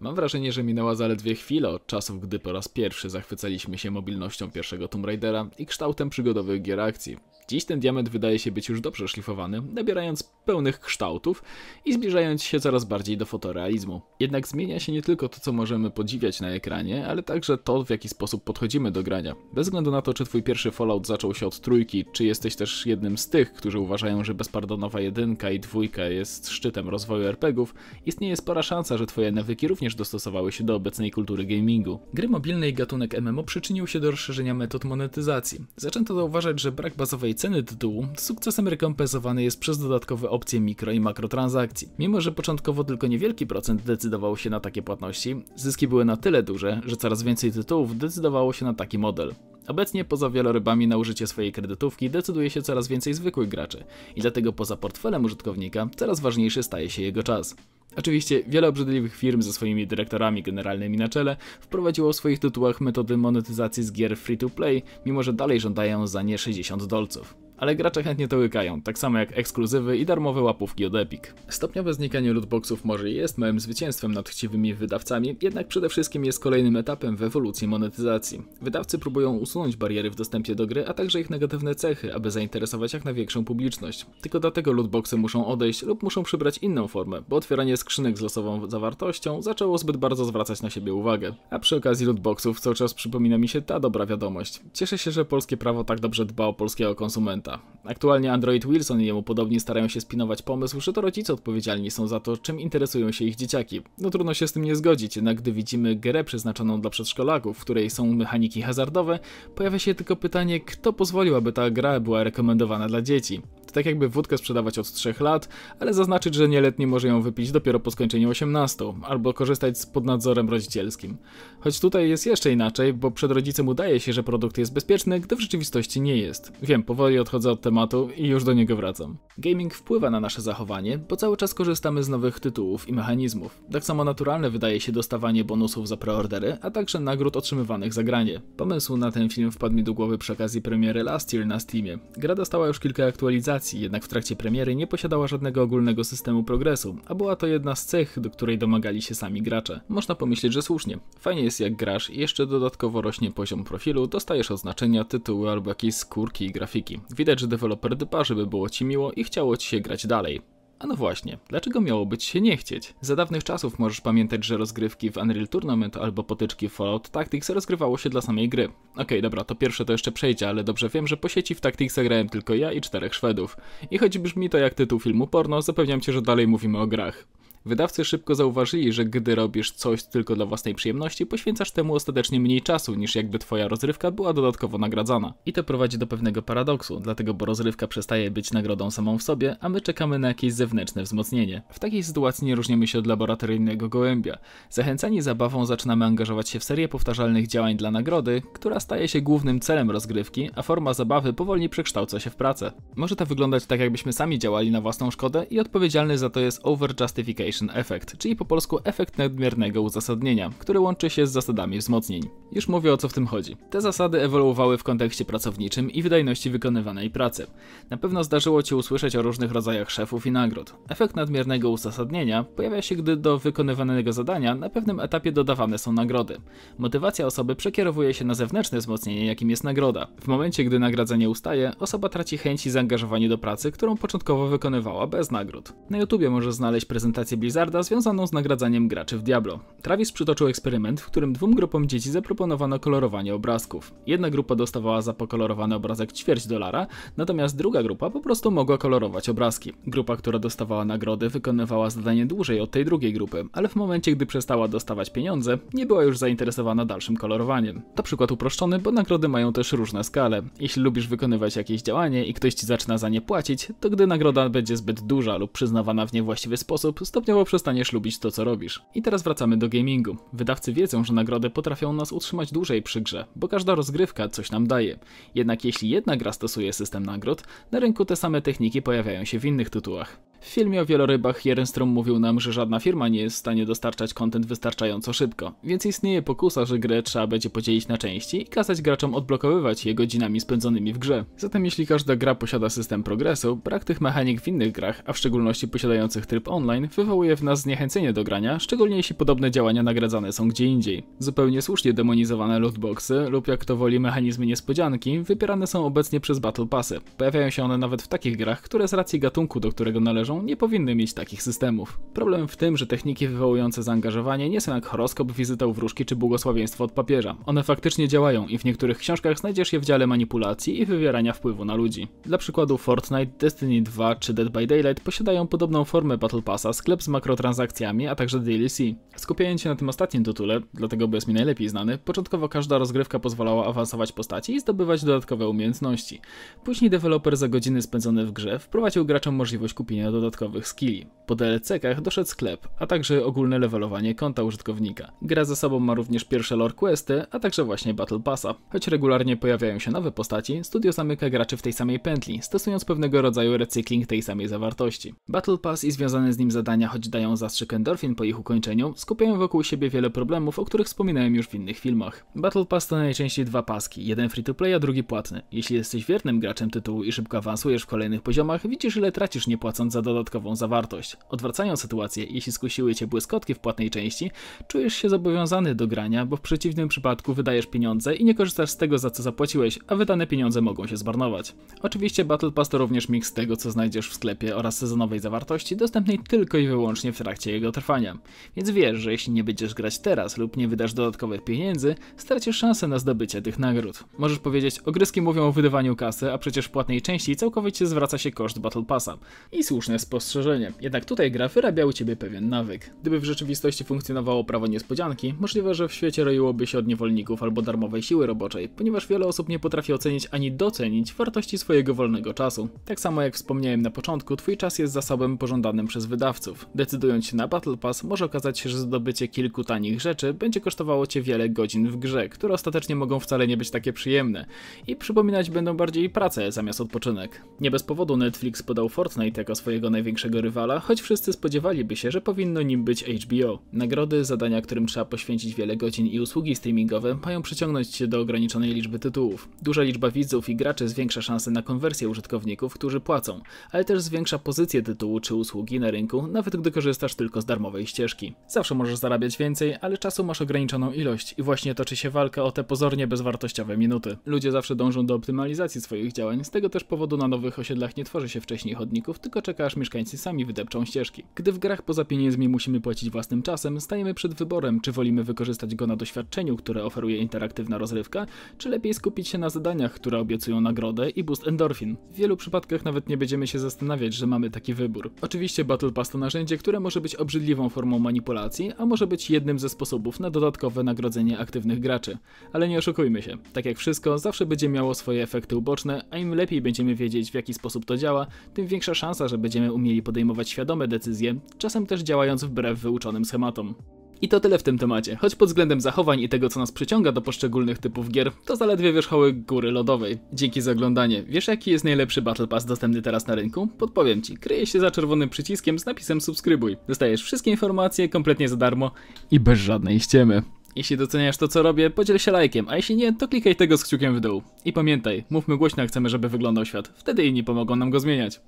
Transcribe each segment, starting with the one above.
Mam wrażenie, że minęła zaledwie chwila od czasów, gdy po raz pierwszy zachwycaliśmy się mobilnością pierwszego Tomb Raidera i kształtem przygodowych gier akcji. Dziś ten diament wydaje się być już dobrze szlifowany, nabierając pełnych kształtów i zbliżając się coraz bardziej do fotorealizmu. Jednak zmienia się nie tylko to, co możemy podziwiać na ekranie, ale także to, w jaki sposób podchodzimy do grania. Bez względu na to, czy twój pierwszy Fallout zaczął się od trójki, czy jesteś też jednym z tych, którzy uważają, że bezpardonowa jedynka i dwójka jest szczytem rozwoju RPGów, istnieje spora szansa, że twoje nawyki również również dostosowały się do obecnej kultury gamingu. Gry mobilne i gatunek MMO przyczynił się do rozszerzenia metod monetyzacji. Zaczęto zauważać, że brak bazowej ceny tytułu z sukcesem rekompensowany jest przez dodatkowe opcje mikro i makrotransakcji. Mimo, że początkowo tylko niewielki procent decydował się na takie płatności, zyski były na tyle duże, że coraz więcej tytułów decydowało się na taki model. Obecnie poza wielorybami na użycie swojej kredytówki decyduje się coraz więcej zwykłych graczy i dlatego poza portfelem użytkownika coraz ważniejszy staje się jego czas. Oczywiście wiele obrzydliwych firm ze swoimi dyrektorami generalnymi na czele wprowadziło w swoich tytułach metody monetyzacji z gier free to play, mimo że dalej żądają za nie 60 dolców ale gracze chętnie to łykają, tak samo jak ekskluzywy i darmowe łapówki od Epic. Stopniowe znikanie lootboxów może jest małym zwycięstwem nad chciwymi wydawcami, jednak przede wszystkim jest kolejnym etapem w ewolucji monetyzacji. Wydawcy próbują usunąć bariery w dostępie do gry, a także ich negatywne cechy, aby zainteresować jak największą publiczność. Tylko dlatego lootboxy muszą odejść lub muszą przybrać inną formę, bo otwieranie skrzynek z losową zawartością zaczęło zbyt bardzo zwracać na siebie uwagę. A przy okazji lootboxów cały czas przypomina mi się ta dobra wiadomość. Cieszę się, że polskie prawo tak dobrze dba o polskiego konsumenta. Aktualnie Android Wilson i jemu podobnie starają się spinować pomysł, że to rodzice odpowiedzialni są za to, czym interesują się ich dzieciaki. No trudno się z tym nie zgodzić, jednak gdy widzimy grę przeznaczoną dla przedszkolaków, w której są mechaniki hazardowe, pojawia się tylko pytanie, kto pozwolił, aby ta gra była rekomendowana dla dzieci. To tak jakby wódkę sprzedawać od 3 lat, ale zaznaczyć, że nieletni może ją wypić dopiero po skończeniu 18, albo korzystać z pod nadzorem rodzicielskim. Choć tutaj jest jeszcze inaczej, bo przed rodzicem udaje się, że produkt jest bezpieczny, gdy w rzeczywistości nie jest. Wiem, powoli odchodzę odchodzę od tematu i już do niego wracam. Gaming wpływa na nasze zachowanie, bo cały czas korzystamy z nowych tytułów i mechanizmów. Tak samo naturalne wydaje się dostawanie bonusów za preordery, a także nagród otrzymywanych za granie. Pomysł na ten film wpadł mi do głowy przy okazji premiery Last Year na Steamie. Gra dostała już kilka aktualizacji, jednak w trakcie premiery nie posiadała żadnego ogólnego systemu progresu, a była to jedna z cech, do której domagali się sami gracze. Można pomyśleć, że słusznie. Fajnie jest jak grasz i jeszcze dodatkowo rośnie poziom profilu, dostajesz oznaczenia, tytuły albo jakieś skórki i grafiki. Widać Widać, że deweloper dba, żeby było ci miło i chciało ci się grać dalej. A no właśnie, dlaczego miało być się nie chcieć? Za dawnych czasów możesz pamiętać, że rozgrywki w Unreal Tournament albo potyczki w Fallout Tactics rozgrywało się dla samej gry. Okej, okay, dobra, to pierwsze to jeszcze przejdzie, ale dobrze wiem, że po sieci w Tactics grałem tylko ja i czterech Szwedów. I choć brzmi to jak tytuł filmu porno, zapewniam cię, że dalej mówimy o grach. Wydawcy szybko zauważyli, że gdy robisz coś tylko dla własnej przyjemności, poświęcasz temu ostatecznie mniej czasu, niż jakby twoja rozrywka była dodatkowo nagradzana. I to prowadzi do pewnego paradoksu, dlatego bo rozrywka przestaje być nagrodą samą w sobie, a my czekamy na jakieś zewnętrzne wzmocnienie. W takiej sytuacji nie różnimy się od laboratoryjnego gołębia. Zachęcani zabawą zaczynamy angażować się w serię powtarzalnych działań dla nagrody, która staje się głównym celem rozgrywki, a forma zabawy powoli przekształca się w pracę. Może to wyglądać tak, jakbyśmy sami działali na własną szkodę i odpowiedzialny za to jest justification. Overestimation Effect, czyli po polsku efekt nadmiernego uzasadnienia, który łączy się z zasadami wzmocnień. Już mówię o co w tym chodzi. Te zasady ewoluowały w kontekście pracowniczym i wydajności wykonywanej pracy. Na pewno zdarzyło Ci usłyszeć o różnych rodzajach szefów i nagród. Efekt nadmiernego uzasadnienia pojawia się, gdy do wykonywanego zadania na pewnym etapie dodawane są nagrody. Motywacja osoby przekierowuje się na zewnętrzne wzmocnienie, jakim jest nagroda. W momencie, gdy nagradzenie ustaje, osoba traci chęć i zaangażowanie do pracy, którą początkowo wykonywała bez nagród. Na YouTubie możesz znaleźć prezentację Blizzarda związaną z nagradzaniem graczy w Diablo. Travis przytoczył eksperyment, w którym dwóm grupom dzieci zaproponowano kolorowanie obrazków. Jedna grupa dostawała za pokolorowany obrazek ćwierć dolara, natomiast druga grupa po prostu mogła kolorować obrazki. Grupa, która dostawała nagrody, wykonywała zadanie dłużej od tej drugiej grupy, ale w momencie, gdy przestała dostawać pieniądze, nie była już zainteresowana dalszym kolorowaniem. To przykład uproszczony, bo nagrody mają też różne skale. Jeśli lubisz wykonywać jakieś działanie i ktoś ci zaczyna za nie płacić, to gdy nagroda będzie zbyt duża lub przyznawana w niewłaściwy sposób, stopniowo stopniowo przestaniesz lubić to, co robisz. I teraz wracamy do gamingu. Wydawcy wiedzą, że nagrody potrafią nas utrzymać dłużej przy grze, bo każda rozgrywka coś nam daje. Jednak jeśli jedna gra stosuje system nagród, na rynku te same techniki pojawiają się w innych tytułach. W filmie o wielorybach Jerenstrom mówił nam, że żadna firma nie jest w stanie dostarczać kontent wystarczająco szybko, więc istnieje pokusa, że grę trzeba będzie podzielić na części i kazać graczom odblokowywać je godzinami spędzonymi w grze. Zatem jeśli każda gra posiada system progresu, brak tych mechanik w innych grach, a w szczególności posiadających tryb online, wywołuje w nas zniechęcenie do grania, szczególnie jeśli podobne działania nagradzane są gdzie indziej. Zupełnie słusznie demonizowane lootboxy lub jak to woli mechanizmy niespodzianki wypierane są obecnie przez Battle Passy. Pojawiają się one nawet w takich grach, które z racji gatunku, do którego należą nie powinny mieć takich systemów. Problem w tym, że techniki wywołujące zaangażowanie nie są jak horoskop, wizyta u wróżki czy błogosławieństwo od papieża. One faktycznie działają i w niektórych książkach znajdziesz je w dziale manipulacji i wywierania wpływu na ludzi. Dla przykładu Fortnite, Destiny 2 czy Dead by Daylight posiadają podobną formę Battle Passa, sklep z makrotransakcjami, a także DLC. Skupiając się na tym ostatnim tytule, dlatego bo jest mi najlepiej znany, początkowo każda rozgrywka pozwalała awansować postaci i zdobywać dodatkowe umiejętności. Później deweloper za godziny spędzone w grze wprowadził graczom możliwość kupienia do dodatkowych skilli. Po DLC-kach doszedł sklep, a także ogólne levelowanie konta użytkownika. Gra za sobą ma również pierwsze lore questy, a także właśnie Battle Passa. Choć regularnie pojawiają się nowe postaci, studio zamyka graczy w tej samej pętli, stosując pewnego rodzaju recykling tej samej zawartości. Battle Pass i związane z nim zadania, choć dają zastrzyk endorfin po ich ukończeniu, skupiają wokół siebie wiele problemów, o których wspominałem już w innych filmach. Battle Pass to najczęściej dwa paski, jeden free to play, a drugi płatny. Jeśli jesteś wiernym graczem tytułu i szybko awansujesz w kolejnych poziomach, widzisz ile tracisz nie płacąc za dodatkową zawartość. Odwracają sytuację, jeśli skusiły cię błyskotki w płatnej części, czujesz się zobowiązany do grania, bo w przeciwnym przypadku wydajesz pieniądze i nie korzystasz z tego, za co zapłaciłeś, a wydane pieniądze mogą się zmarnować. Oczywiście Battle Pass to również miks tego, co znajdziesz w sklepie oraz sezonowej zawartości, dostępnej tylko i wyłącznie w trakcie jego trwania. Więc wiesz, że jeśli nie będziesz grać teraz lub nie wydasz dodatkowych pieniędzy, stracisz szansę na zdobycie tych nagród. Możesz powiedzieć, ogryski mówią o wydawaniu kasy, a przecież w płatnej części całkowicie zwraca się koszt Battle Passa. I słuszne spostrzeżenie. Jednak tutaj gra wyrabia u ciebie pewien nawyk. Gdyby w rzeczywistości funkcjonowało prawo niespodzianki, możliwe, że w świecie roiłoby się od niewolników albo darmowej siły roboczej, ponieważ wiele osób nie potrafi ocenić ani docenić wartości swojego wolnego czasu. Tak samo jak wspomniałem na początku, twój czas jest zasobem pożądanym przez wydawców. Decydując się na Battle Pass, może okazać się, że zdobycie kilku tanich rzeczy będzie kosztowało cię wiele godzin w grze, które ostatecznie mogą wcale nie być takie przyjemne i przypominać będą bardziej pracę zamiast odpoczynek. Nie bez powodu Netflix podał Fortnite jako swojego największego rywala, choć wszyscy spodziewaliby się, że powinno nim być HBO. Nagrody, zadania, którym trzeba poświęcić wiele godzin i usługi streamingowe mają przyciągnąć się do ograniczonej liczby tytułów. Duża liczba widzów i graczy zwiększa szanse na konwersję użytkowników, którzy płacą, ale też zwiększa pozycję tytułu czy usługi na rynku, nawet gdy korzystasz tylko z darmowej ścieżki. Zawsze możesz zarabiać więcej, ale czasu masz ograniczoną ilość i właśnie toczy się walka o te pozornie bezwartościowe minuty. Ludzie zawsze dążą do optymalizacji swoich działań, z tego też powodu na nowych osiedlach nie tworzy się wcześniej chodników, tylko czeka aż mieszkańcy sami wydepczą ścieżki. Gdy w grach poza pieniędzmi musimy płacić własnym czasem, stajemy przed wyborem, czy wolimy wykorzystać go na doświadczeniu, które oferuje interaktywna rozrywka, czy lepiej skupić się na zadaniach, które obiecują nagrodę i boost endorfin. W wielu przypadkach nawet nie będziemy się zastanawiać, że mamy taki wybór. Oczywiście Battle Pass to narzędzie, które może być obrzydliwą formą manipulacji, a może być jednym ze sposobów na dodatkowe nagrodzenie aktywnych graczy. Ale nie oszukujmy się, tak jak wszystko, zawsze będzie miało swoje efekty uboczne, a im lepiej będziemy wiedzieć w jaki sposób to działa, tym większa szansa, że będziemy będziemy umieli podejmować świadome decyzje, czasem też działając wbrew wyuczonym schematom. I to tyle w tym temacie, choć pod względem zachowań i tego co nas przyciąga do poszczególnych typów gier, to zaledwie wierzchoły góry lodowej. Dzięki za oglądanie. Wiesz jaki jest najlepszy Battle Pass dostępny teraz na rynku? Podpowiem Ci, kryje się za czerwonym przyciskiem z napisem subskrybuj. Dostajesz wszystkie informacje kompletnie za darmo i bez żadnej ściemy. Jeśli doceniasz to co robię, podziel się lajkiem, a jeśli nie, to klikaj tego z kciukiem w dół. I pamiętaj, mówmy głośno jak chcemy, żeby wyglądał świat, wtedy inni pomogą nam go zmieniać.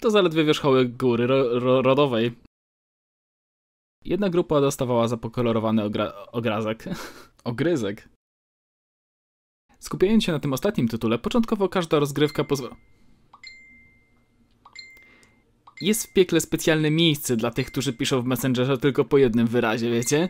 To zaledwie wierzchołek góry ro, ro, rodowej. Jedna grupa dostawała za pokolorowany ogra ograzek. Ogryzek. Skupiając się na tym ostatnim tytule, początkowo każda rozgrywka pozwala... Jest w piekle specjalne miejsce dla tych, którzy piszą w Messengerze tylko po jednym wyrazie, wiecie?